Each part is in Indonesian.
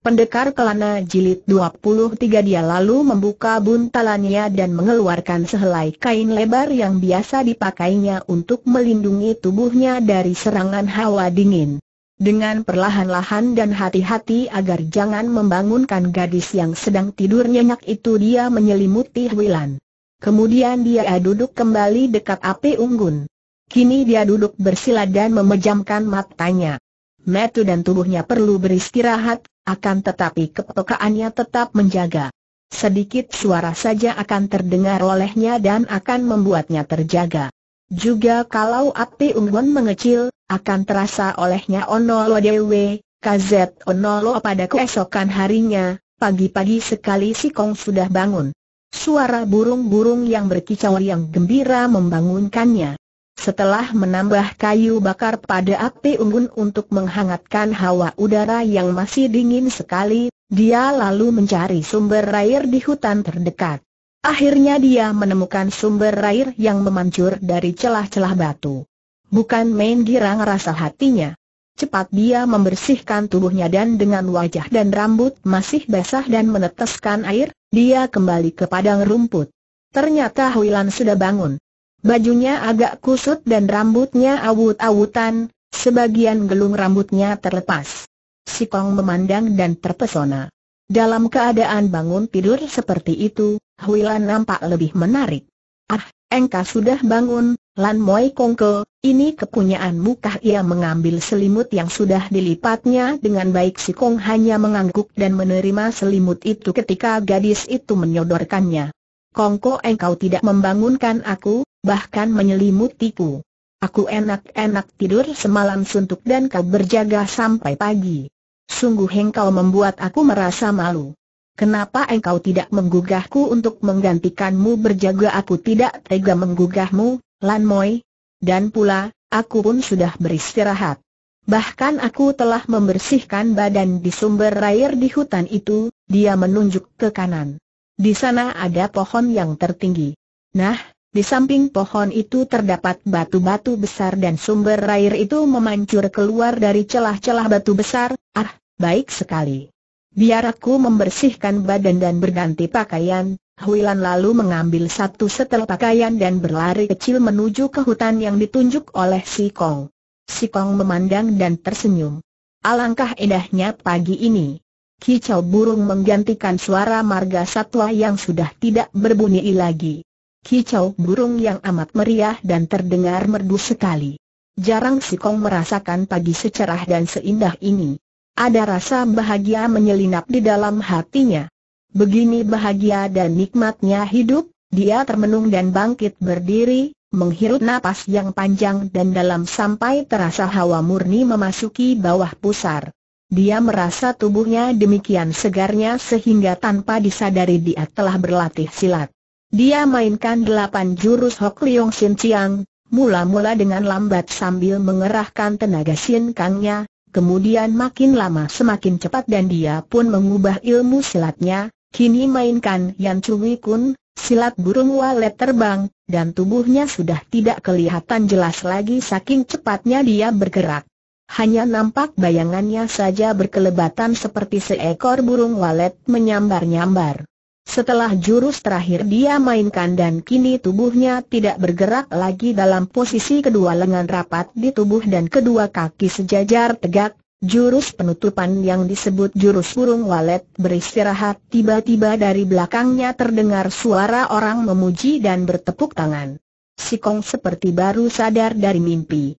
Pendekar Kelana Jilid 23 dia lalu membuka buntalannya dan mengeluarkan sehelai kain lebar yang biasa dipakainya untuk melindungi tubuhnya dari serangan hawa dingin. Dengan perlahan-lahan dan hati-hati agar jangan membangunkan gadis yang sedang tidur nyenyak itu dia menyelimuti Wilan. Kemudian dia duduk kembali dekat api unggun. Kini dia duduk bersila dan memejamkan matanya metu dan tubuhnya perlu beristirahat, akan tetapi kepekaannya tetap menjaga. Sedikit suara saja akan terdengar olehnya dan akan membuatnya terjaga. Juga kalau api unggun mengecil, akan terasa olehnya Onolo Dewe, KZ Onolo pada keesokan harinya, pagi-pagi sekali si Kong sudah bangun. Suara burung-burung yang berkicau yang gembira membangunkannya. Setelah menambah kayu bakar pada api unggun untuk menghangatkan hawa udara yang masih dingin sekali, dia lalu mencari sumber air di hutan terdekat. Akhirnya dia menemukan sumber air yang memancur dari celah-celah batu. Bukan main girang rasa hatinya. Cepat dia membersihkan tubuhnya dan dengan wajah dan rambut masih basah dan meneteskan air, dia kembali ke padang rumput. Ternyata Huilan sudah bangun. Bajunya agak kusut dan rambutnya awut-awutan, sebagian gelung rambutnya terlepas. Si Kong memandang dan terpesona. Dalam keadaan bangun tidur seperti itu, Huilan nampak lebih menarik. Ah, engkau sudah bangun, Lan Moi Kongke, ini kepunyaan muka ia mengambil selimut yang sudah dilipatnya dengan baik si Kong hanya mengangguk dan menerima selimut itu ketika gadis itu menyodorkannya. Kongko engkau eh, tidak membangunkan aku, bahkan menyelimutiku. Aku enak-enak tidur semalam suntuk dan kau berjaga sampai pagi. Sungguh engkau membuat aku merasa malu. Kenapa engkau eh, tidak menggugahku untuk menggantikanmu berjaga aku tidak tega menggugahmu, Lan Moi? Dan pula, aku pun sudah beristirahat. Bahkan aku telah membersihkan badan di sumber air di hutan itu, dia menunjuk ke kanan. Di sana ada pohon yang tertinggi. Nah, di samping pohon itu terdapat batu-batu besar dan sumber air itu memancur keluar dari celah-celah batu besar. Ah, baik sekali. Biar aku membersihkan badan dan berganti pakaian. Huilan lalu mengambil satu setel pakaian dan berlari kecil menuju ke hutan yang ditunjuk oleh si Kong. Si Kong memandang dan tersenyum. Alangkah indahnya pagi ini kicau burung menggantikan suara marga satwa yang sudah tidak berbunyi lagi. Kicau burung yang amat meriah dan terdengar merdu sekali. Jarang si Kong merasakan pagi secerah dan seindah ini. Ada rasa bahagia menyelinap di dalam hatinya. Begini bahagia dan nikmatnya hidup, dia termenung dan bangkit berdiri, menghirup napas yang panjang dan dalam sampai terasa hawa murni memasuki bawah pusar. Dia merasa tubuhnya demikian segarnya sehingga tanpa disadari dia telah berlatih silat. Dia mainkan delapan jurus Hok Leong Sin Chiang, mula-mula dengan lambat sambil mengerahkan tenaga Sin Kangnya, kemudian makin lama semakin cepat dan dia pun mengubah ilmu silatnya, kini mainkan Yan Chui Kun, silat burung walet terbang, dan tubuhnya sudah tidak kelihatan jelas lagi saking cepatnya dia bergerak hanya nampak bayangannya saja berkelebatan seperti seekor burung walet menyambar-nyambar. Setelah jurus terakhir dia mainkan dan kini tubuhnya tidak bergerak lagi dalam posisi kedua lengan rapat di tubuh dan kedua kaki sejajar tegak, jurus penutupan yang disebut jurus burung walet beristirahat tiba-tiba dari belakangnya terdengar suara orang memuji dan bertepuk tangan. Si Kong seperti baru sadar dari mimpi.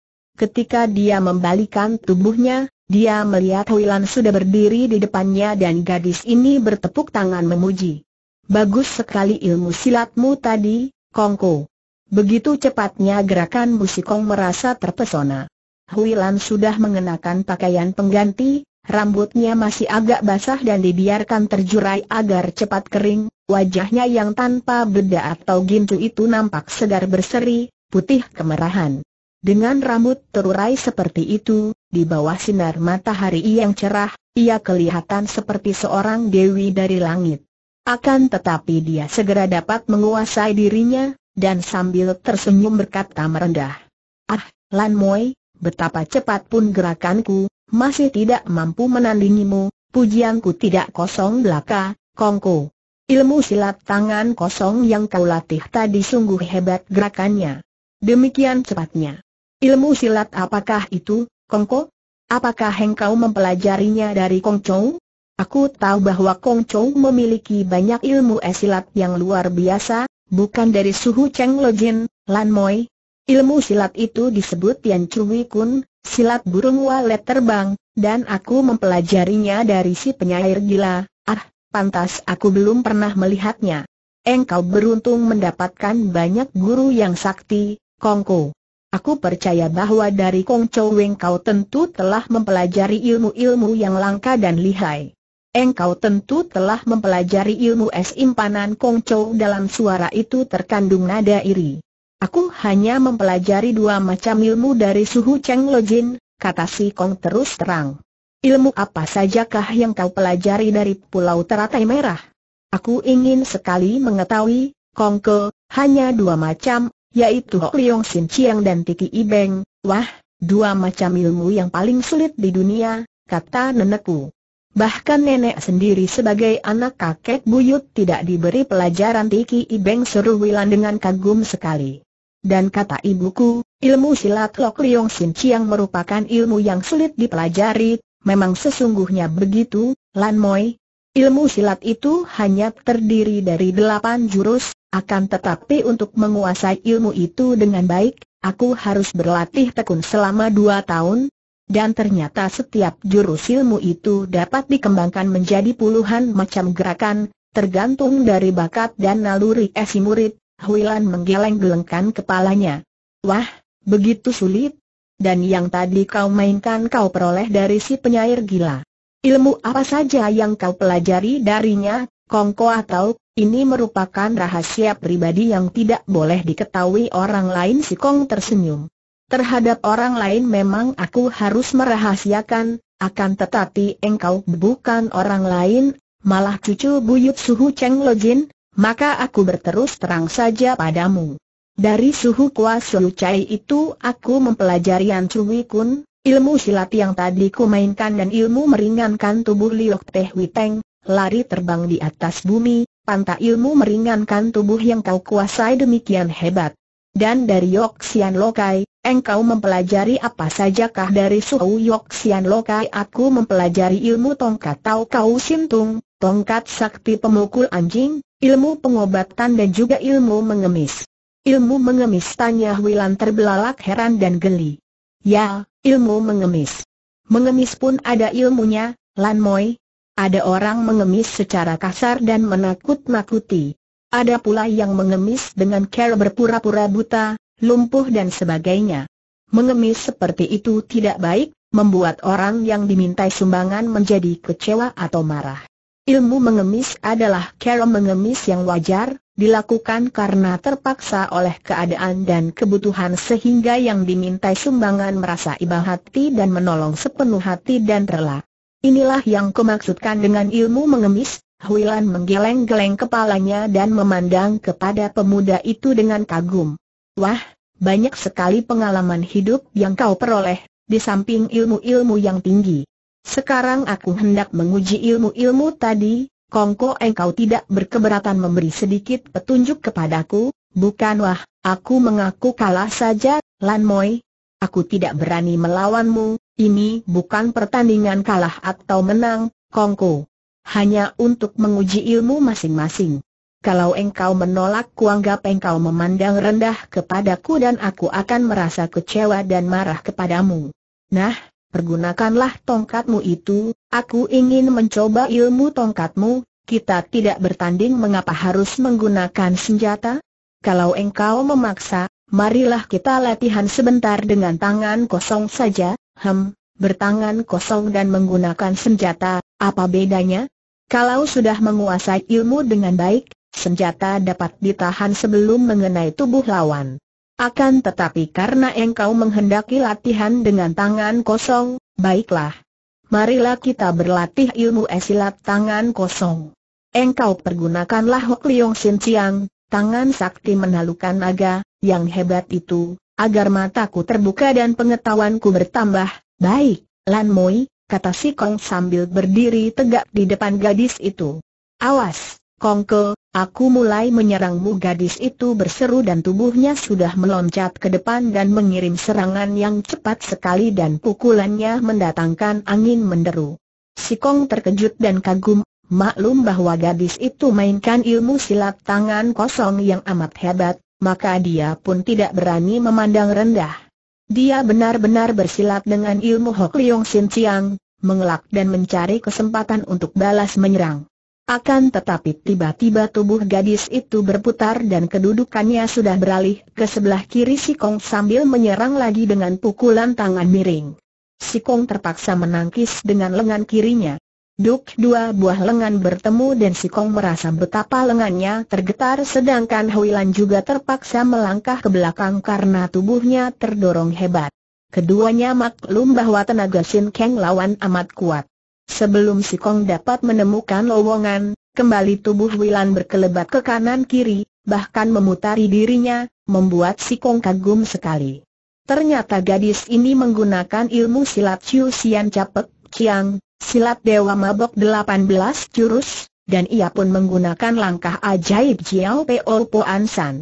Ketika dia membalikan tubuhnya, dia melihat Huilan sudah berdiri di depannya dan gadis ini bertepuk tangan memuji. Bagus sekali ilmu silatmu tadi, Kongko. Begitu cepatnya gerakan Musikong merasa terpesona. Huilan sudah mengenakan pakaian pengganti, rambutnya masih agak basah dan dibiarkan terjurai agar cepat kering, wajahnya yang tanpa beda atau gincu itu nampak segar berseri, putih kemerahan. Dengan rambut terurai seperti itu, di bawah sinar matahari yang cerah, ia kelihatan seperti seorang dewi dari langit. Akan tetapi dia segera dapat menguasai dirinya, dan sambil tersenyum berkata merendah. Ah, Lan Moi, betapa cepat pun gerakanku, masih tidak mampu menandingimu, pujianku tidak kosong belaka, kongko. Ilmu silat tangan kosong yang kau latih tadi sungguh hebat gerakannya. Demikian cepatnya. Ilmu silat apakah itu, Kongko? Apakah engkau mempelajarinya dari Kong Chou? Aku tahu bahwa Kong Chou memiliki banyak ilmu esilat yang luar biasa, bukan dari suhu Cheng Jin, Lan Moi. Ilmu silat itu disebut Tian Chui Kun, silat burung walet terbang, dan aku mempelajarinya dari si penyair gila. Ah, pantas aku belum pernah melihatnya. Engkau beruntung mendapatkan banyak guru yang sakti, Kongko. Aku percaya bahwa dari Kong Chow Weng kau tentu telah mempelajari ilmu-ilmu yang langka dan lihai. Engkau tentu telah mempelajari ilmu es impanan Kong Chow dalam suara itu terkandung nada iri. Aku hanya mempelajari dua macam ilmu dari suhu Cheng Lo Jin, kata si Kong terus terang. Ilmu apa sajakah yang kau pelajari dari Pulau Teratai Merah? Aku ingin sekali mengetahui, Kong Ke, hanya dua macam, yaitu Hok Liong Sin Chiang dan Tiki Ibeng. Wah, dua macam ilmu yang paling sulit di dunia, kata nenekku. Bahkan nenek sendiri sebagai anak kakek buyut tidak diberi pelajaran Tiki Ibeng seru Wilan dengan kagum sekali. Dan kata ibuku, ilmu silat Lok Liong Sin Chiang merupakan ilmu yang sulit dipelajari, memang sesungguhnya begitu, Lan Moi. Ilmu silat itu hanya terdiri dari delapan jurus, akan tetapi untuk menguasai ilmu itu dengan baik, aku harus berlatih tekun selama dua tahun, dan ternyata setiap jurus ilmu itu dapat dikembangkan menjadi puluhan macam gerakan, tergantung dari bakat dan naluri esi murid, Huilan menggeleng-gelengkan kepalanya. Wah, begitu sulit. Dan yang tadi kau mainkan kau peroleh dari si penyair gila. Ilmu apa saja yang kau pelajari darinya, kongko atau ini merupakan rahasia pribadi yang tidak boleh diketahui orang lain si Kong tersenyum. Terhadap orang lain memang aku harus merahasiakan, akan tetapi engkau bukan orang lain, malah cucu buyut suhu Cheng Lojin, maka aku berterus terang saja padamu. Dari suhu kuah Suhu Chai itu aku mempelajari An Chui Kun, ilmu silat yang tadi ku mainkan dan ilmu meringankan tubuh Liok Teh Witeng, lari terbang di atas bumi, Pantai ilmu meringankan tubuh yang kau kuasai demikian hebat. Dan dari Yoksian Lokai, engkau mempelajari apa sajakah dari Suhu Yoksian Lokai aku mempelajari ilmu tongkat Tau Kau Sintung, tongkat sakti pemukul anjing, ilmu pengobatan dan juga ilmu mengemis. Ilmu mengemis tanya Wilan terbelalak heran dan geli. Ya, ilmu mengemis. Mengemis pun ada ilmunya, Lan Moi, ada orang mengemis secara kasar dan menakut-nakuti. Ada pula yang mengemis dengan cara berpura-pura buta, lumpuh dan sebagainya. Mengemis seperti itu tidak baik, membuat orang yang dimintai sumbangan menjadi kecewa atau marah. Ilmu mengemis adalah cara mengemis yang wajar, dilakukan karena terpaksa oleh keadaan dan kebutuhan sehingga yang dimintai sumbangan merasa iba hati dan menolong sepenuh hati dan rela. Inilah yang kumaksudkan dengan ilmu mengemis, Huilan menggeleng-geleng kepalanya dan memandang kepada pemuda itu dengan kagum. Wah, banyak sekali pengalaman hidup yang kau peroleh, di samping ilmu-ilmu yang tinggi. Sekarang aku hendak menguji ilmu-ilmu tadi, Kongko engkau tidak berkeberatan memberi sedikit petunjuk kepadaku, bukan wah, aku mengaku kalah saja, Lan Moi. Aku tidak berani melawanmu, ini bukan pertandingan kalah atau menang, Kongko. Hanya untuk menguji ilmu masing-masing. Kalau engkau menolak kuanggap engkau memandang rendah kepadaku dan aku akan merasa kecewa dan marah kepadamu. Nah, pergunakanlah tongkatmu itu, aku ingin mencoba ilmu tongkatmu, kita tidak bertanding mengapa harus menggunakan senjata? Kalau engkau memaksa, marilah kita latihan sebentar dengan tangan kosong saja, Hem, bertangan kosong dan menggunakan senjata, apa bedanya? Kalau sudah menguasai ilmu dengan baik, senjata dapat ditahan sebelum mengenai tubuh lawan. Akan tetapi karena engkau menghendaki latihan dengan tangan kosong, baiklah. Marilah kita berlatih ilmu esilat tangan kosong. Engkau pergunakanlah Hok Liong Sin Chiang, tangan sakti menalukan naga, yang hebat itu, agar mataku terbuka dan pengetahuanku bertambah. Baik, Lan Moi, kata si Kong sambil berdiri tegak di depan gadis itu. Awas, Kongke, aku mulai menyerangmu gadis itu berseru dan tubuhnya sudah meloncat ke depan dan mengirim serangan yang cepat sekali dan pukulannya mendatangkan angin menderu. Si Kong terkejut dan kagum, maklum bahwa gadis itu mainkan ilmu silat tangan kosong yang amat hebat, maka dia pun tidak berani memandang rendah. Dia benar-benar bersilat dengan ilmu Hok Leong Sin Chiang, mengelak dan mencari kesempatan untuk balas menyerang. Akan tetapi tiba-tiba tubuh gadis itu berputar dan kedudukannya sudah beralih ke sebelah kiri si Kong sambil menyerang lagi dengan pukulan tangan miring. Si Kong terpaksa menangkis dengan lengan kirinya. Duk dua buah lengan bertemu dan si Kong merasa betapa lengannya tergetar sedangkan Huilan juga terpaksa melangkah ke belakang karena tubuhnya terdorong hebat. Keduanya maklum bahwa tenaga Sin Kang lawan amat kuat. Sebelum si Kong dapat menemukan lowongan, kembali tubuh Huilan berkelebat ke kanan kiri, bahkan memutari dirinya, membuat si Kong kagum sekali. Ternyata gadis ini menggunakan ilmu silat Chiu Sian Capek Chiang, silat Dewa Mabok 18 jurus, dan ia pun menggunakan langkah ajaib Jiao Peo Ansan. San.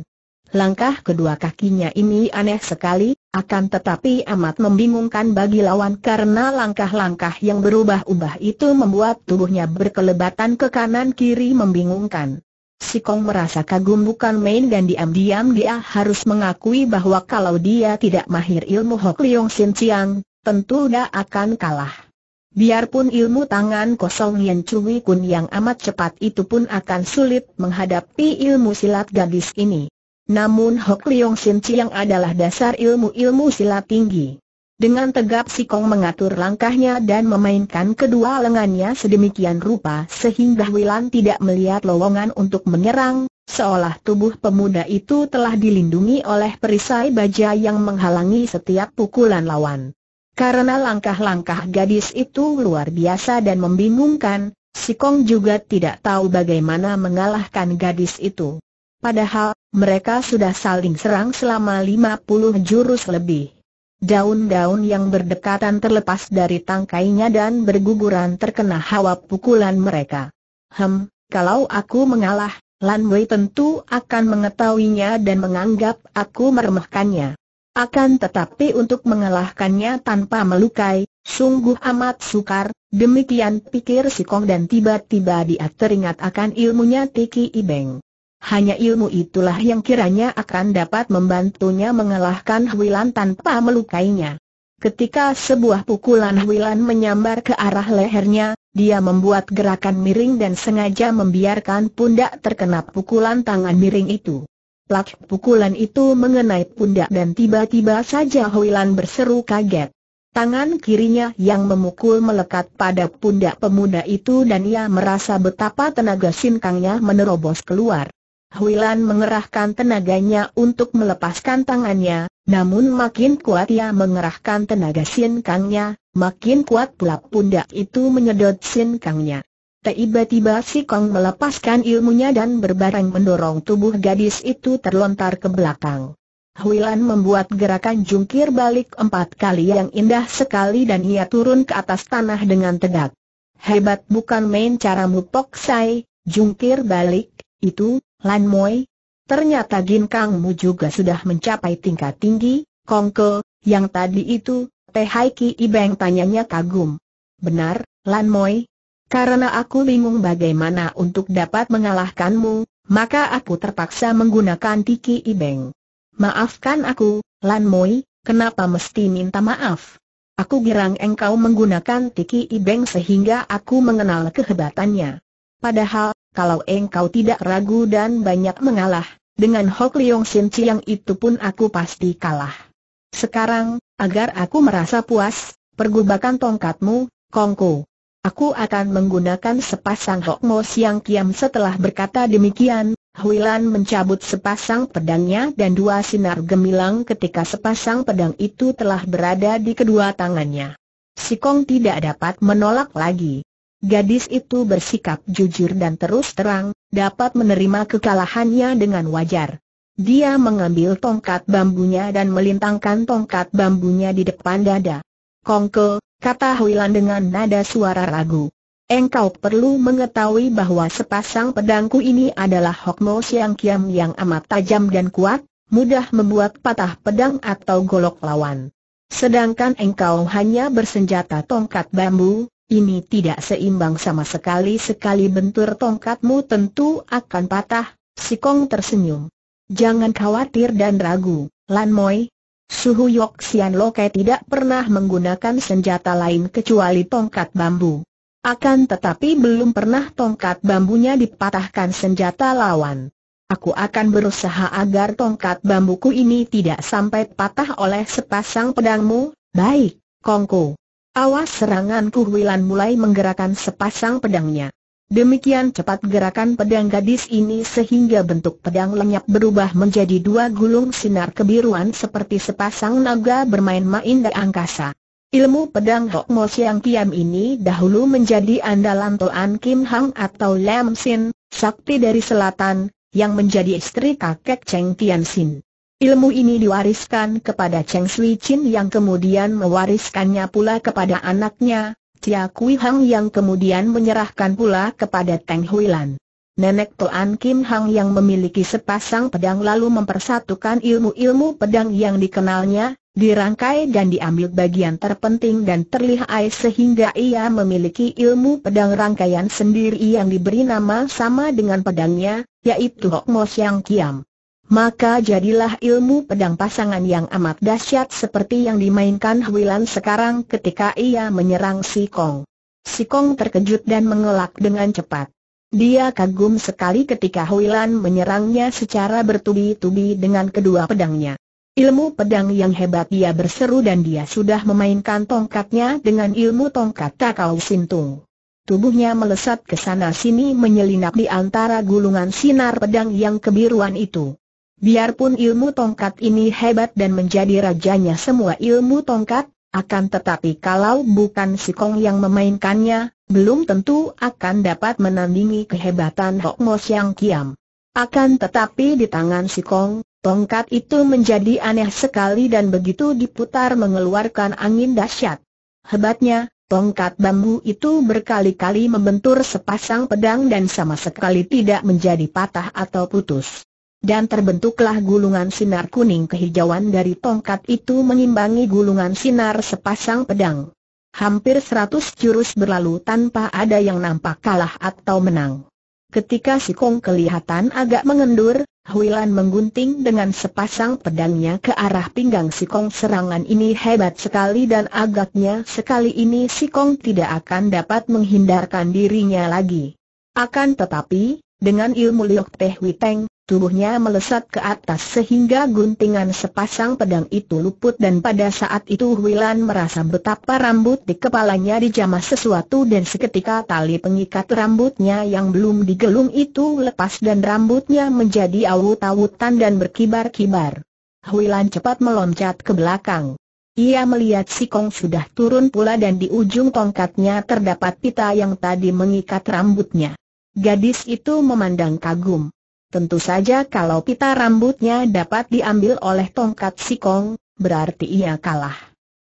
Langkah kedua kakinya ini aneh sekali, akan tetapi amat membingungkan bagi lawan karena langkah-langkah yang berubah-ubah itu membuat tubuhnya berkelebatan ke kanan-kiri membingungkan. Si Kong merasa kagum bukan main dan diam-diam dia harus mengakui bahwa kalau dia tidak mahir ilmu Hok Leong Sin Chiang, tentu dia akan kalah. Biarpun ilmu tangan kosong Yan Cui Kun yang amat cepat itu pun akan sulit menghadapi ilmu silat gadis ini. Namun Hok Leong Sin Chiang adalah dasar ilmu-ilmu silat tinggi. Dengan tegap si Kong mengatur langkahnya dan memainkan kedua lengannya sedemikian rupa sehingga Wilan tidak melihat lowongan untuk menyerang, seolah tubuh pemuda itu telah dilindungi oleh perisai baja yang menghalangi setiap pukulan lawan. Karena langkah-langkah gadis itu luar biasa dan membingungkan, si Kong juga tidak tahu bagaimana mengalahkan gadis itu. Padahal, mereka sudah saling serang selama 50 jurus lebih. Daun-daun yang berdekatan terlepas dari tangkainya dan berguguran terkena hawa pukulan mereka. Hem, kalau aku mengalah, Lan Wei tentu akan mengetahuinya dan menganggap aku meremehkannya. Akan tetapi untuk mengalahkannya tanpa melukai, sungguh amat sukar, demikian pikir si Kong dan tiba-tiba dia teringat akan ilmunya Tiki Ibeng. Hanya ilmu itulah yang kiranya akan dapat membantunya mengalahkan Huilan tanpa melukainya. Ketika sebuah pukulan Huilan menyambar ke arah lehernya, dia membuat gerakan miring dan sengaja membiarkan pundak terkena pukulan tangan miring itu. Plak pukulan itu mengenai pundak dan tiba-tiba saja Hoilan berseru kaget. Tangan kirinya yang memukul melekat pada pundak pemuda itu dan ia merasa betapa tenaga sinkangnya menerobos keluar. Huilan mengerahkan tenaganya untuk melepaskan tangannya, namun makin kuat ia mengerahkan tenaga sinkangnya, makin kuat pula pundak itu menyedot sinkangnya. Tiba-tiba si Kong melepaskan ilmunya dan berbareng mendorong tubuh gadis itu terlontar ke belakang. Huilan membuat gerakan jungkir balik empat kali yang indah sekali dan ia turun ke atas tanah dengan tegak. Hebat bukan main caramu Pok Sai, jungkir balik, itu, Lan Moi. Ternyata gin Kangmu juga sudah mencapai tingkat tinggi, Kongke, yang tadi itu, Teh Haiki Ibeng tanyanya kagum. Benar, Lan Moi, karena aku bingung bagaimana untuk dapat mengalahkanmu, maka aku terpaksa menggunakan Tiki Ibeng. Maafkan aku, Lan Moi, kenapa mesti minta maaf? Aku girang engkau menggunakan Tiki Ibeng sehingga aku mengenal kehebatannya. Padahal, kalau engkau tidak ragu dan banyak mengalah, dengan Hok Leong Sin Chiang itu pun aku pasti kalah. Sekarang, agar aku merasa puas, pergubakan tongkatmu, Kongku. Aku akan menggunakan sepasang Hok Mo Siang Kiam setelah berkata demikian, Huilan mencabut sepasang pedangnya dan dua sinar gemilang ketika sepasang pedang itu telah berada di kedua tangannya. Sikong tidak dapat menolak lagi. Gadis itu bersikap jujur dan terus terang, dapat menerima kekalahannya dengan wajar. Dia mengambil tongkat bambunya dan melintangkan tongkat bambunya di depan dada. Kongke, kata Huilan dengan nada suara ragu. Engkau perlu mengetahui bahwa sepasang pedangku ini adalah Hokmo Siang Kiam yang amat tajam dan kuat, mudah membuat patah pedang atau golok lawan. Sedangkan engkau hanya bersenjata tongkat bambu, ini tidak seimbang sama sekali sekali bentur tongkatmu tentu akan patah, si Kong tersenyum. Jangan khawatir dan ragu, Lan Moi, Suhu Yok Sian Loke tidak pernah menggunakan senjata lain kecuali tongkat bambu. Akan tetapi belum pernah tongkat bambunya dipatahkan senjata lawan. Aku akan berusaha agar tongkat bambuku ini tidak sampai patah oleh sepasang pedangmu, baik, Kongko. Awas serangan Wilan mulai menggerakkan sepasang pedangnya. Demikian cepat gerakan pedang gadis ini sehingga bentuk pedang lenyap berubah menjadi dua gulung sinar kebiruan seperti sepasang naga bermain-main di angkasa. Ilmu pedang Hok Mo Siang Kiam ini dahulu menjadi andalan Toan Kim Hang atau Lam Sin, sakti dari selatan, yang menjadi istri kakek Cheng Tian Sin. Ilmu ini diwariskan kepada Cheng Sui Chin yang kemudian mewariskannya pula kepada anaknya, Cia Kui Hang yang kemudian menyerahkan pula kepada Teng Huilan. Nenek Toan Kim Hang yang memiliki sepasang pedang lalu mempersatukan ilmu-ilmu pedang yang dikenalnya, dirangkai dan diambil bagian terpenting dan terlihat sehingga ia memiliki ilmu pedang rangkaian sendiri yang diberi nama sama dengan pedangnya, yaitu Hok Mo Siang Kiam maka jadilah ilmu pedang pasangan yang amat dahsyat seperti yang dimainkan Huilan sekarang ketika ia menyerang Si Kong. Si Kong terkejut dan mengelak dengan cepat. Dia kagum sekali ketika Huilan menyerangnya secara bertubi-tubi dengan kedua pedangnya. Ilmu pedang yang hebat dia berseru dan dia sudah memainkan tongkatnya dengan ilmu tongkat Takau Sintung. Tubuhnya melesat ke sana sini menyelinap di antara gulungan sinar pedang yang kebiruan itu. Biarpun ilmu tongkat ini hebat dan menjadi rajanya semua ilmu tongkat, akan tetapi kalau bukan si Kong yang memainkannya, belum tentu akan dapat menandingi kehebatan Hok Mo Siang Kiam. Akan tetapi di tangan si Kong, tongkat itu menjadi aneh sekali dan begitu diputar mengeluarkan angin dahsyat. Hebatnya, tongkat bambu itu berkali-kali membentur sepasang pedang dan sama sekali tidak menjadi patah atau putus dan terbentuklah gulungan sinar kuning kehijauan dari tongkat itu mengimbangi gulungan sinar sepasang pedang. Hampir seratus jurus berlalu tanpa ada yang nampak kalah atau menang. Ketika si Kong kelihatan agak mengendur, Huilan menggunting dengan sepasang pedangnya ke arah pinggang si Kong serangan ini hebat sekali dan agaknya sekali ini si Kong tidak akan dapat menghindarkan dirinya lagi. Akan tetapi, dengan ilmu Liok Teh Witeng, tubuhnya melesat ke atas sehingga guntingan sepasang pedang itu luput dan pada saat itu Huilan merasa betapa rambut di kepalanya dijamah sesuatu dan seketika tali pengikat rambutnya yang belum digelung itu lepas dan rambutnya menjadi awut-awutan dan berkibar-kibar. Huilan cepat meloncat ke belakang. Ia melihat si Kong sudah turun pula dan di ujung tongkatnya terdapat pita yang tadi mengikat rambutnya. Gadis itu memandang kagum. Tentu saja kalau pita rambutnya dapat diambil oleh tongkat sikong, berarti ia kalah.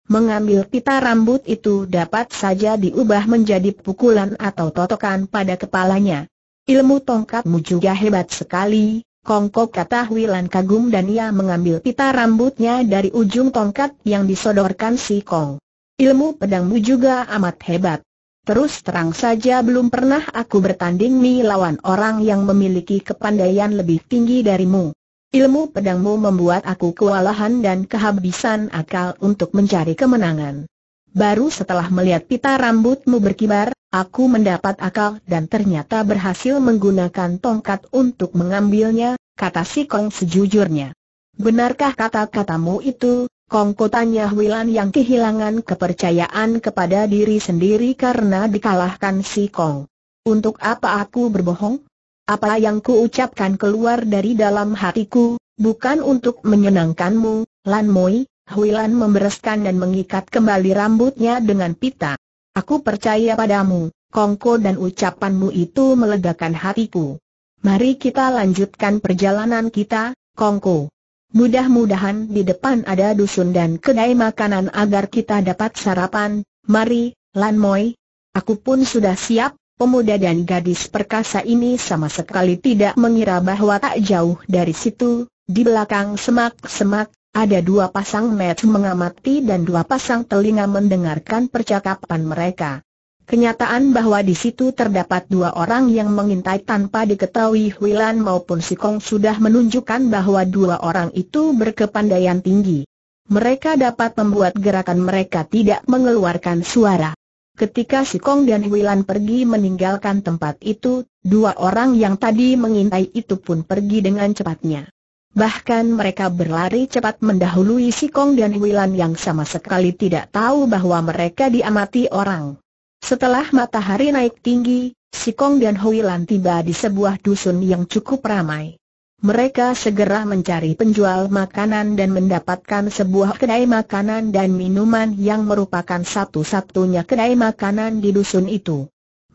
Mengambil pita rambut itu dapat saja diubah menjadi pukulan atau totokan pada kepalanya. Ilmu tongkatmu juga hebat sekali, Kongko kata Wilan kagum dan ia mengambil pita rambutnya dari ujung tongkat yang disodorkan si Kong. Ilmu pedangmu juga amat hebat. Terus terang saja belum pernah aku bertanding melawan orang yang memiliki kepandaian lebih tinggi darimu. Ilmu pedangmu membuat aku kewalahan dan kehabisan akal untuk mencari kemenangan. Baru setelah melihat pita rambutmu berkibar, aku mendapat akal dan ternyata berhasil menggunakan tongkat untuk mengambilnya, kata si Kong sejujurnya. Benarkah kata-katamu itu, Kongko tanya Wilan yang kehilangan kepercayaan kepada diri sendiri karena dikalahkan si Kong. Untuk apa aku berbohong? Apa yang ku ucapkan keluar dari dalam hatiku, bukan untuk menyenangkanmu, Lan Moi, Huilan membereskan dan mengikat kembali rambutnya dengan pita. Aku percaya padamu, Kongko dan ucapanmu itu melegakan hatiku. Mari kita lanjutkan perjalanan kita, Kongko. Mudah-mudahan di depan ada dusun dan kedai makanan agar kita dapat sarapan, mari, Lan Moi. Aku pun sudah siap, pemuda dan gadis perkasa ini sama sekali tidak mengira bahwa tak jauh dari situ, di belakang semak-semak, ada dua pasang mata mengamati dan dua pasang telinga mendengarkan percakapan mereka. Kenyataan bahwa di situ terdapat dua orang yang mengintai tanpa diketahui Huilan maupun si Kong sudah menunjukkan bahwa dua orang itu berkepandaian tinggi. Mereka dapat membuat gerakan mereka tidak mengeluarkan suara. Ketika si Kong dan Huilan pergi meninggalkan tempat itu, dua orang yang tadi mengintai itu pun pergi dengan cepatnya. Bahkan mereka berlari cepat mendahului si Kong dan Huilan yang sama sekali tidak tahu bahwa mereka diamati orang. Setelah matahari naik tinggi, Sikong dan Hui tiba di sebuah dusun yang cukup ramai. Mereka segera mencari penjual makanan dan mendapatkan sebuah kedai makanan dan minuman yang merupakan satu-satunya kedai makanan di dusun itu.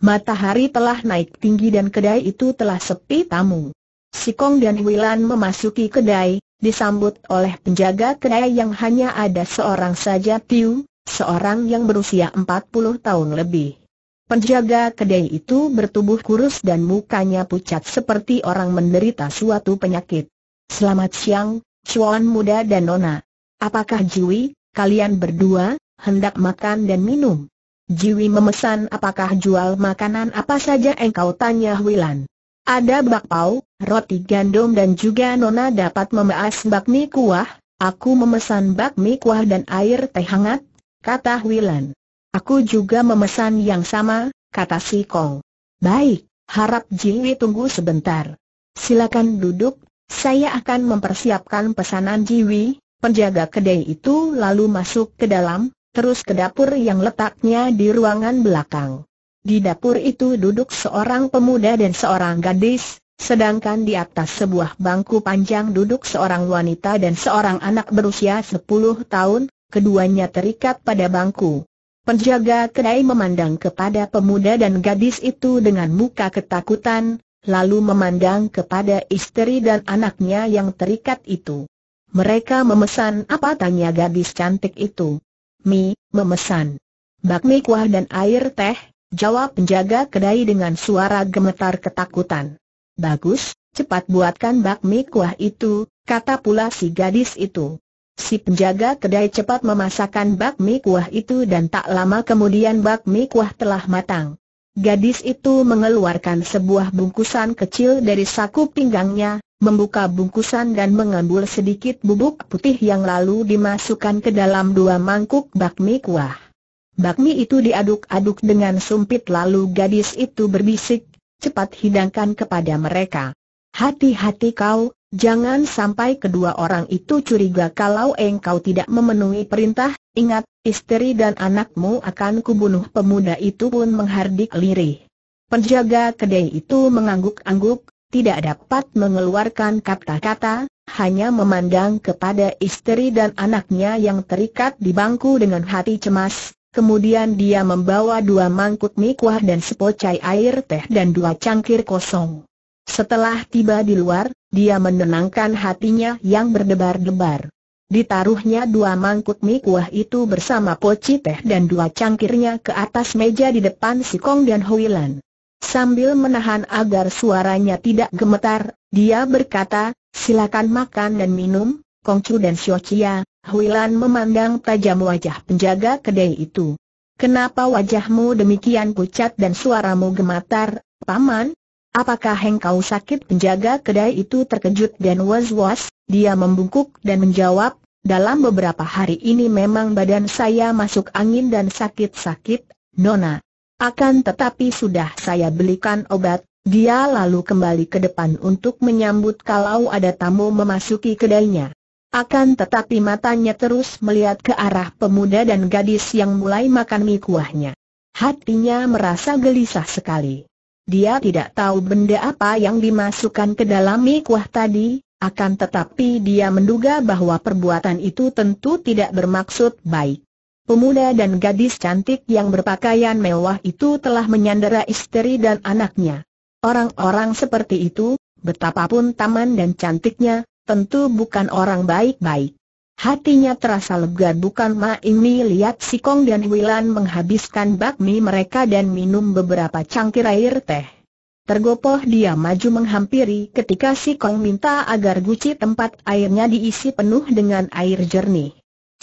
Matahari telah naik tinggi dan kedai itu telah sepi tamu. Sikong dan Huilan memasuki kedai, disambut oleh penjaga kedai yang hanya ada seorang saja Tiu, seorang yang berusia 40 tahun lebih. Penjaga kedai itu bertubuh kurus dan mukanya pucat seperti orang menderita suatu penyakit. Selamat siang, Chuan muda dan Nona. Apakah Jiwi, kalian berdua, hendak makan dan minum? Jiwi memesan apakah jual makanan apa saja engkau tanya Wilan. Ada bakpao, roti gandum dan juga Nona dapat memaas bakmi kuah, aku memesan bakmi kuah dan air teh hangat, kata Huilan. Aku juga memesan yang sama, kata si Kong. Baik, harap Jiwi tunggu sebentar. Silakan duduk, saya akan mempersiapkan pesanan Jiwi, penjaga kedai itu lalu masuk ke dalam, terus ke dapur yang letaknya di ruangan belakang. Di dapur itu duduk seorang pemuda dan seorang gadis, sedangkan di atas sebuah bangku panjang duduk seorang wanita dan seorang anak berusia 10 tahun, keduanya terikat pada bangku. Penjaga kedai memandang kepada pemuda dan gadis itu dengan muka ketakutan, lalu memandang kepada istri dan anaknya yang terikat itu. Mereka memesan apa tanya gadis cantik itu. Mi, memesan. Bakmi kuah dan air teh, jawab penjaga kedai dengan suara gemetar ketakutan. Bagus, cepat buatkan bakmi kuah itu, kata pula si gadis itu. Si penjaga kedai cepat memasakkan bakmi kuah itu dan tak lama kemudian bakmi kuah telah matang. Gadis itu mengeluarkan sebuah bungkusan kecil dari saku pinggangnya, membuka bungkusan dan mengambil sedikit bubuk putih yang lalu dimasukkan ke dalam dua mangkuk bakmi kuah. Bakmi itu diaduk-aduk dengan sumpit lalu gadis itu berbisik, cepat hidangkan kepada mereka. Hati-hati kau, Jangan sampai kedua orang itu curiga kalau engkau tidak memenuhi perintah, ingat, istri dan anakmu akan kubunuh pemuda itu pun menghardik lirih. Penjaga kedai itu mengangguk-angguk, tidak dapat mengeluarkan kata-kata, hanya memandang kepada istri dan anaknya yang terikat di bangku dengan hati cemas, kemudian dia membawa dua mangkuk mie kuah dan sepocai air teh dan dua cangkir kosong. Setelah tiba di luar, dia menenangkan hatinya yang berdebar-debar. Ditaruhnya dua mangkuk mie kuah itu bersama poci teh dan dua cangkirnya ke atas meja di depan si Kong dan Huilan. Sambil menahan agar suaranya tidak gemetar, dia berkata, silakan makan dan minum, Kong Chu dan Xiao Chia, Huilan memandang tajam wajah penjaga kedai itu. Kenapa wajahmu demikian pucat dan suaramu gemetar, Paman? Apakah engkau sakit penjaga kedai itu terkejut dan was-was, dia membungkuk dan menjawab, dalam beberapa hari ini memang badan saya masuk angin dan sakit-sakit, Nona. Akan tetapi sudah saya belikan obat, dia lalu kembali ke depan untuk menyambut kalau ada tamu memasuki kedainya. Akan tetapi matanya terus melihat ke arah pemuda dan gadis yang mulai makan mie kuahnya. Hatinya merasa gelisah sekali. Dia tidak tahu benda apa yang dimasukkan ke dalam mie kuah tadi, akan tetapi dia menduga bahwa perbuatan itu tentu tidak bermaksud baik. Pemuda dan gadis cantik yang berpakaian mewah itu telah menyandera istri dan anaknya. Orang-orang seperti itu, betapapun taman dan cantiknya, tentu bukan orang baik-baik. Hatinya terasa lega bukan Ma ini lihat si Kong dan Wilan menghabiskan bakmi mereka dan minum beberapa cangkir air teh. Tergopoh dia maju menghampiri ketika si Kong minta agar guci tempat airnya diisi penuh dengan air jernih.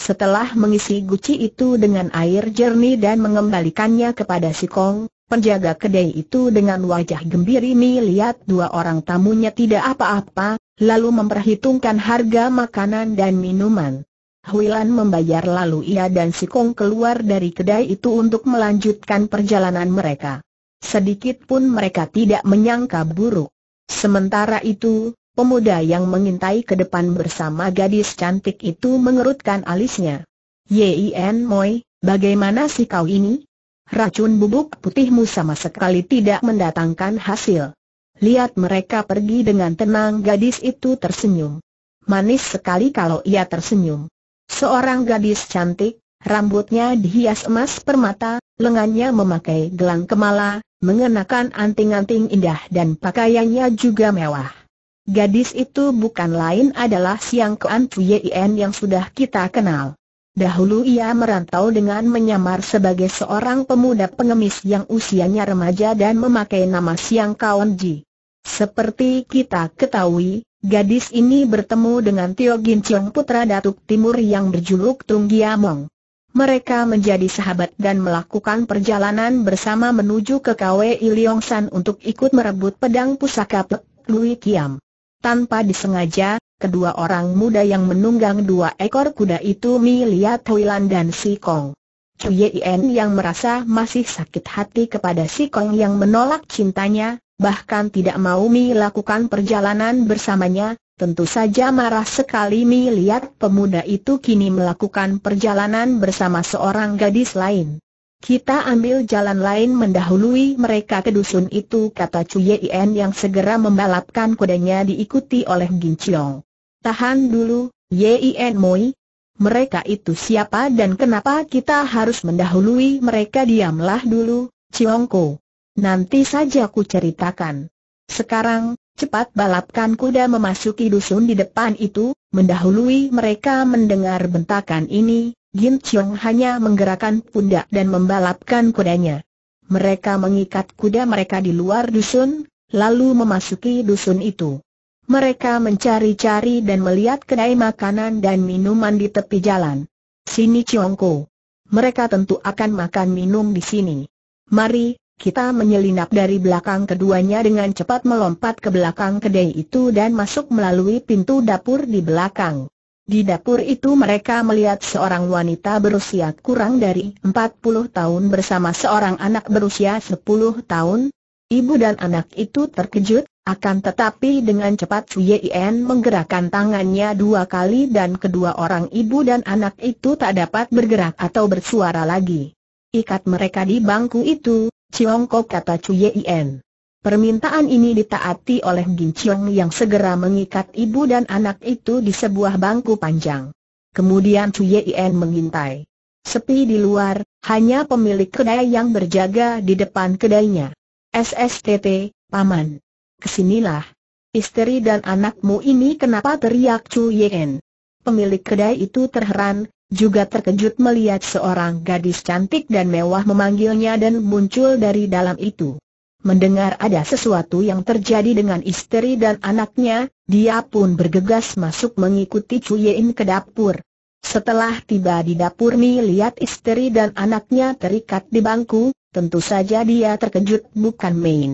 Setelah mengisi guci itu dengan air jernih dan mengembalikannya kepada si Kong, penjaga kedai itu dengan wajah gembira lihat dua orang tamunya tidak apa-apa, lalu memperhitungkan harga makanan dan minuman. Huilan membayar lalu ia dan si Kong keluar dari kedai itu untuk melanjutkan perjalanan mereka. Sedikit pun mereka tidak menyangka buruk. Sementara itu, pemuda yang mengintai ke depan bersama gadis cantik itu mengerutkan alisnya. Yin Moi, bagaimana si kau ini? Racun bubuk putihmu sama sekali tidak mendatangkan hasil. Lihat mereka pergi dengan tenang gadis itu tersenyum. Manis sekali kalau ia tersenyum. Seorang gadis cantik, rambutnya dihias emas permata, lengannya memakai gelang kemala, mengenakan anting-anting indah dan pakaiannya juga mewah. Gadis itu bukan lain adalah Siang Kuan Tuyen yang sudah kita kenal. Dahulu ia merantau dengan menyamar sebagai seorang pemuda pengemis yang usianya remaja dan memakai nama Siang Kawan Ji. Seperti kita ketahui, gadis ini bertemu dengan Tio Gin Chiong putra Datuk Timur yang berjuluk Tung Giamong. Mereka menjadi sahabat dan melakukan perjalanan bersama menuju ke Kwe Iliong San untuk ikut merebut pedang pusaka Pek Lui Kiam. Tanpa disengaja, kedua orang muda yang menunggang dua ekor kuda itu Mi Lia Huilan dan Si Kong. Cui yang merasa masih sakit hati kepada Si Kong yang menolak cintanya, bahkan tidak mau Mi lakukan perjalanan bersamanya, tentu saja marah sekali Mi lihat pemuda itu kini melakukan perjalanan bersama seorang gadis lain. Kita ambil jalan lain mendahului mereka ke dusun itu kata Chu Yien yang segera membalapkan kudanya diikuti oleh Gin Chiong. Tahan dulu, Yien Moi. Mereka itu siapa dan kenapa kita harus mendahului mereka diamlah dulu, Chiongko. Nanti saja ku ceritakan. Sekarang, cepat balapkan kuda memasuki dusun di depan itu, mendahului mereka mendengar bentakan ini, Gin Chiong hanya menggerakkan pundak dan membalapkan kudanya. Mereka mengikat kuda mereka di luar dusun, lalu memasuki dusun itu. Mereka mencari-cari dan melihat kedai makanan dan minuman di tepi jalan. Sini Ko. Mereka tentu akan makan minum di sini. Mari, kita menyelinap dari belakang keduanya dengan cepat melompat ke belakang kedai itu dan masuk melalui pintu dapur di belakang. Di dapur itu mereka melihat seorang wanita berusia kurang dari 40 tahun bersama seorang anak berusia 10 tahun. Ibu dan anak itu terkejut, akan tetapi dengan cepat Yien menggerakkan tangannya dua kali dan kedua orang ibu dan anak itu tak dapat bergerak atau bersuara lagi. Ikat mereka di bangku itu, Ciongkok kata Yien. Permintaan ini ditaati oleh Ginciong yang segera mengikat ibu dan anak itu di sebuah bangku panjang. Kemudian Yien mengintai. Sepi di luar, hanya pemilik kedai yang berjaga di depan kedainya. SSTT, Paman. Kesinilah. Istri dan anakmu ini kenapa teriak Yien? Pemilik kedai itu terheran, juga terkejut melihat seorang gadis cantik dan mewah memanggilnya dan muncul dari dalam itu. Mendengar ada sesuatu yang terjadi dengan istri dan anaknya, dia pun bergegas masuk mengikuti Cuyein ke dapur. Setelah tiba di dapur nih lihat istri dan anaknya terikat di bangku, tentu saja dia terkejut bukan main.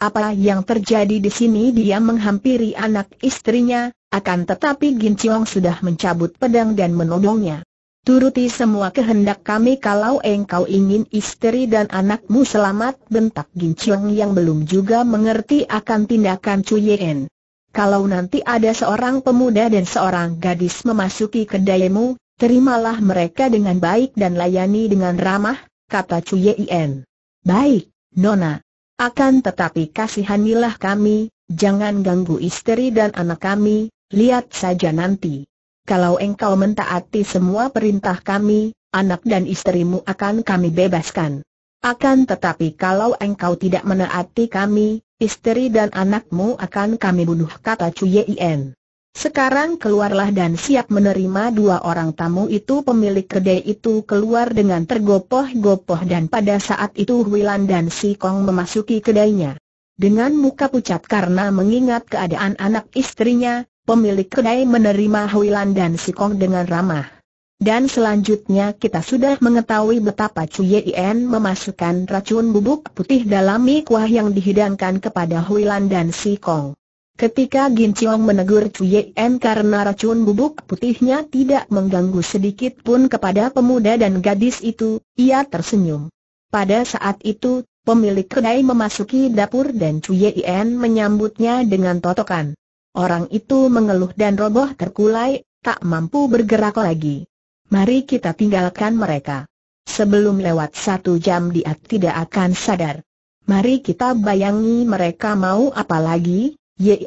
Apa yang terjadi di sini dia menghampiri anak istrinya, akan tetapi Gin Chiong sudah mencabut pedang dan menodongnya. Turuti semua kehendak kami kalau engkau ingin istri dan anakmu selamat bentak Ginceng yang belum juga mengerti akan tindakan Cuyen. Kalau nanti ada seorang pemuda dan seorang gadis memasuki kedaimu, terimalah mereka dengan baik dan layani dengan ramah, kata Cuyen. Baik, Nona. Akan tetapi kasihanilah kami, jangan ganggu istri dan anak kami, lihat saja nanti kalau engkau mentaati semua perintah kami, anak dan istrimu akan kami bebaskan. Akan tetapi kalau engkau tidak menaati kami, istri dan anakmu akan kami bunuh kata Yien. Sekarang keluarlah dan siap menerima dua orang tamu itu pemilik kedai itu keluar dengan tergopoh-gopoh dan pada saat itu Huilan dan Si Kong memasuki kedainya. Dengan muka pucat karena mengingat keadaan anak istrinya, pemilik kedai menerima Huilan dan Sikong dengan ramah. Dan selanjutnya kita sudah mengetahui betapa Cui Yien memasukkan racun bubuk putih dalam mie kuah yang dihidangkan kepada Huilan dan Sikong. Ketika Gin Chiong menegur Cui Yien karena racun bubuk putihnya tidak mengganggu sedikit pun kepada pemuda dan gadis itu, ia tersenyum. Pada saat itu, pemilik kedai memasuki dapur dan Cui Yien menyambutnya dengan totokan. Orang itu mengeluh dan roboh terkulai, tak mampu bergerak lagi. Mari kita tinggalkan mereka. Sebelum lewat satu jam dia tidak akan sadar. Mari kita bayangi mereka mau apa lagi,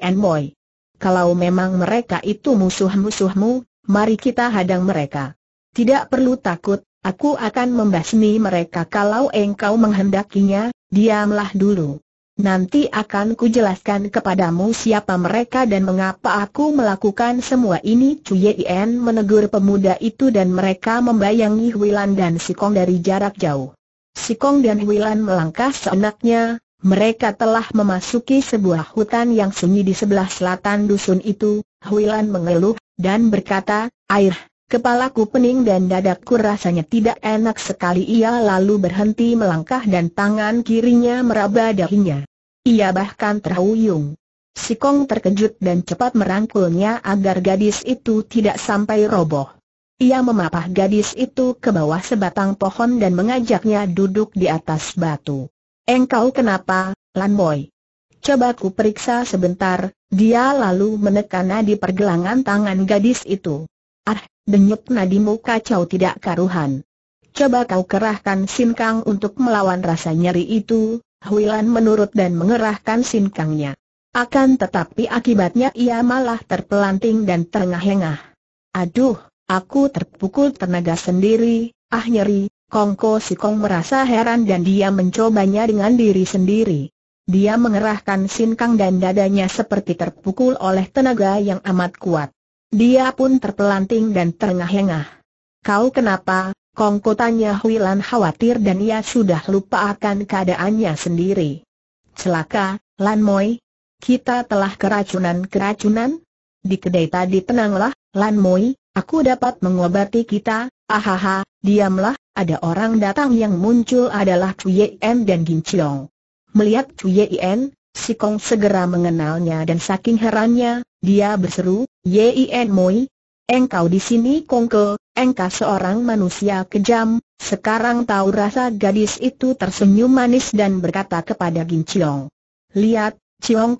and Boy. Kalau memang mereka itu musuh-musuhmu, mari kita hadang mereka. Tidak perlu takut, aku akan membasmi mereka kalau engkau menghendakinya, diamlah dulu. Nanti akan kujelaskan kepadamu siapa mereka dan mengapa aku melakukan semua ini Cui Yen menegur pemuda itu dan mereka membayangi Huilan dan Sikong dari jarak jauh Sikong dan Huilan melangkah seenaknya Mereka telah memasuki sebuah hutan yang sunyi di sebelah selatan dusun itu Huilan mengeluh dan berkata, Air, Kepalaku pening dan dadaku rasanya tidak enak sekali ia lalu berhenti melangkah dan tangan kirinya meraba darinya. Ia bahkan terhuyung. Sikong terkejut dan cepat merangkulnya agar gadis itu tidak sampai roboh. Ia memapah gadis itu ke bawah sebatang pohon dan mengajaknya duduk di atas batu. Engkau kenapa, Lan Boy? Coba ku periksa sebentar, dia lalu menekan di pergelangan tangan gadis itu. Ah, Denyut nadimu kacau tidak karuhan. Coba kau kerahkan Sin Kang untuk melawan rasa nyeri itu, Huilan menurut dan mengerahkan Sin Kangnya. Akan tetapi akibatnya ia malah terpelanting dan terengah-engah. Aduh, aku terpukul tenaga sendiri, ah nyeri, Kongko Kong merasa heran dan dia mencobanya dengan diri sendiri. Dia mengerahkan Sin Kang dan dadanya seperti terpukul oleh tenaga yang amat kuat. Dia pun terpelanting dan terengah-engah. Kau kenapa? Kongko tanya Huilan khawatir dan ia sudah lupa akan keadaannya sendiri. Celaka, Lan Moi. Kita telah keracunan-keracunan? Di kedai tadi tenanglah, Lan Moi, aku dapat mengobati kita, ahaha, diamlah, ada orang datang yang muncul adalah Cuyien dan Ginciong. Melihat Cuyien, Si Kong segera mengenalnya dan saking herannya, dia berseru, Yin Moi, engkau di sini Kong Ke, engkau seorang manusia kejam, sekarang tahu rasa gadis itu tersenyum manis dan berkata kepada Gin Chiong. Lihat, Chiong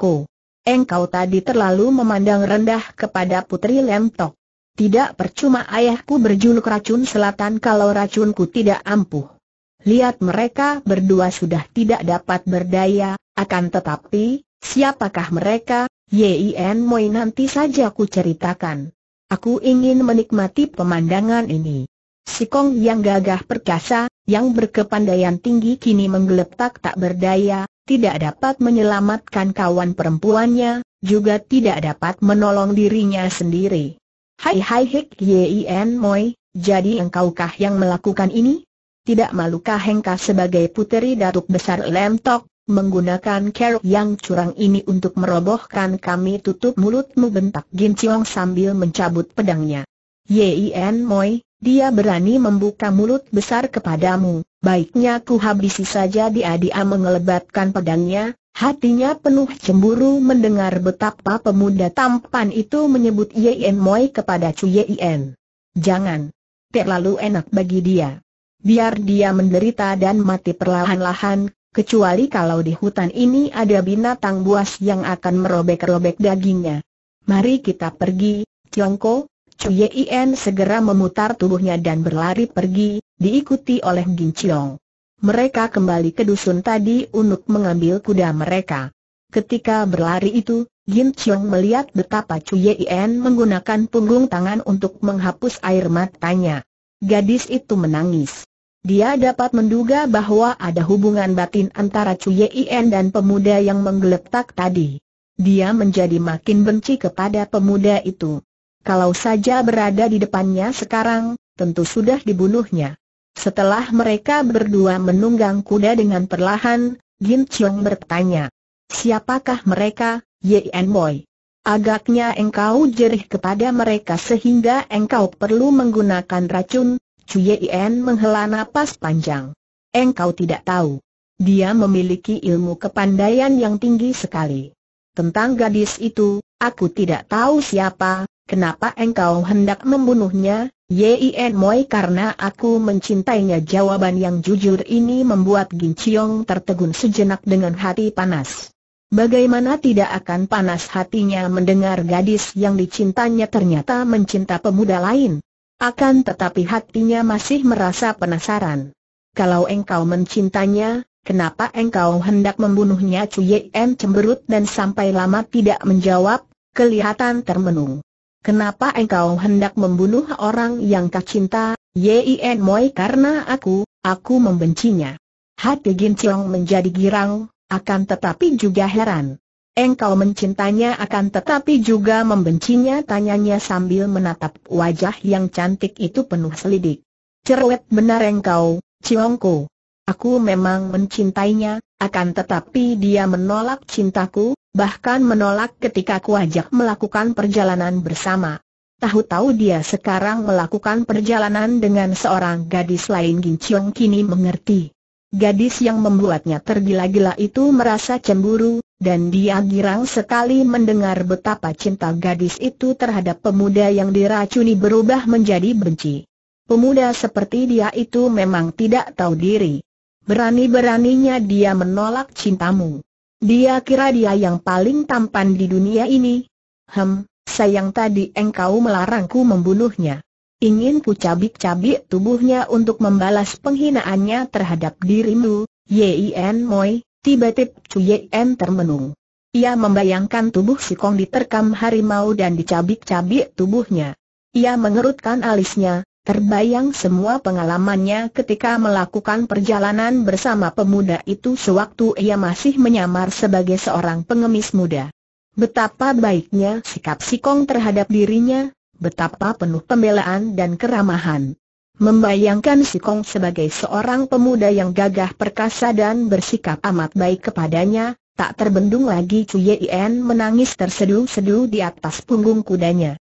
Engkau tadi terlalu memandang rendah kepada Putri Lemtok. Tidak percuma ayahku berjuluk racun selatan kalau racunku tidak ampuh. Lihat mereka berdua sudah tidak dapat berdaya, akan tetapi, siapakah mereka, Yin Moi nanti saja ku ceritakan. Aku ingin menikmati pemandangan ini. Si Kong yang gagah perkasa, yang berkepandaian tinggi kini menggeletak tak berdaya, tidak dapat menyelamatkan kawan perempuannya, juga tidak dapat menolong dirinya sendiri. Hai hai hek Yin Moi, jadi engkaukah yang melakukan ini? tidak malukah Hengka sebagai puteri Datuk Besar Lemtok, menggunakan keruk yang curang ini untuk merobohkan kami tutup mulutmu bentak Gin Chiong sambil mencabut pedangnya. Yin Moi, dia berani membuka mulut besar kepadamu, baiknya ku habisi saja dia dia mengelebatkan pedangnya, hatinya penuh cemburu mendengar betapa pemuda tampan itu menyebut Yin Moi kepada Chu Yin. Jangan. Terlalu enak bagi dia biar dia menderita dan mati perlahan-lahan, kecuali kalau di hutan ini ada binatang buas yang akan merobek-robek dagingnya. Mari kita pergi, Tiongko. Chu Yien segera memutar tubuhnya dan berlari pergi, diikuti oleh Gin Chiong. Mereka kembali ke dusun tadi untuk mengambil kuda mereka. Ketika berlari itu, Gin Chiong melihat betapa Chu Yien menggunakan punggung tangan untuk menghapus air matanya. Gadis itu menangis. Dia dapat menduga bahwa ada hubungan batin antara Chu Yien dan pemuda yang menggeletak tadi. Dia menjadi makin benci kepada pemuda itu. Kalau saja berada di depannya sekarang, tentu sudah dibunuhnya. Setelah mereka berdua menunggang kuda dengan perlahan, Jin Chong bertanya, Siapakah mereka, Yien Boy? Agaknya engkau jerih kepada mereka sehingga engkau perlu menggunakan racun, Cuyen menghela napas panjang. Engkau tidak tahu. Dia memiliki ilmu kepandaian yang tinggi sekali. Tentang gadis itu, aku tidak tahu siapa, kenapa engkau hendak membunuhnya, Yien Moi karena aku mencintainya jawaban yang jujur ini membuat Gin Chiong tertegun sejenak dengan hati panas. Bagaimana tidak akan panas hatinya mendengar gadis yang dicintanya ternyata mencinta pemuda lain, akan tetapi hatinya masih merasa penasaran. Kalau engkau mencintanya, kenapa engkau hendak membunuhnya Cu En cemberut dan sampai lama tidak menjawab, kelihatan termenung. Kenapa engkau hendak membunuh orang yang kau cinta, Yien Moi karena aku, aku membencinya. Hati Gin Chiong menjadi girang, akan tetapi juga heran. Engkau mencintanya akan tetapi juga membencinya tanyanya sambil menatap wajah yang cantik itu penuh selidik. Cerewet benar engkau, Ciongko. Aku memang mencintainya, akan tetapi dia menolak cintaku, bahkan menolak ketika kuajak ajak melakukan perjalanan bersama. Tahu-tahu dia sekarang melakukan perjalanan dengan seorang gadis lain Gin Ciong kini mengerti. Gadis yang membuatnya tergila-gila itu merasa cemburu, dan dia girang sekali mendengar betapa cinta gadis itu terhadap pemuda yang diracuni berubah menjadi benci. Pemuda seperti dia itu memang tidak tahu diri. Berani-beraninya dia menolak cintamu. Dia kira dia yang paling tampan di dunia ini. Hem, sayang tadi engkau melarangku membunuhnya. Ingin ku cabik-cabik tubuhnya untuk membalas penghinaannya terhadap dirimu, Yien Moi, tiba-tiba Yien termenung. Ia membayangkan tubuh si Kong diterkam harimau dan dicabik-cabik tubuhnya. Ia mengerutkan alisnya, terbayang semua pengalamannya ketika melakukan perjalanan bersama pemuda itu sewaktu ia masih menyamar sebagai seorang pengemis muda. Betapa baiknya sikap si Kong terhadap dirinya, betapa penuh pembelaan dan keramahan. Membayangkan si Kong sebagai seorang pemuda yang gagah perkasa dan bersikap amat baik kepadanya, tak terbendung lagi Cuyen menangis terseduh-seduh di atas punggung kudanya.